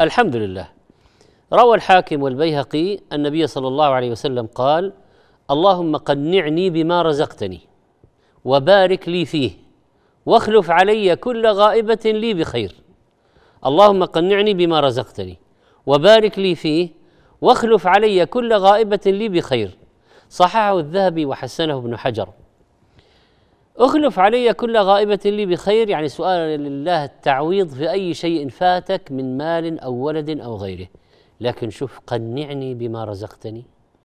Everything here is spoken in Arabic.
الحمد لله روى الحاكم والبيهقي النبي صلى الله عليه وسلم قال اللهم قنعني بما رزقتني وبارك لي فيه واخلف علي كل غائبه لي بخير اللهم قنعني بما رزقتني وبارك لي فيه واخلف علي كل غائبه لي بخير صححه الذهبي وحسنه ابن حجر اخلف علي كل غائبة لي بخير يعني سؤال لله التعويض في أي شيء فاتك من مال أو ولد أو غيره لكن شوف قنعني بما رزقتني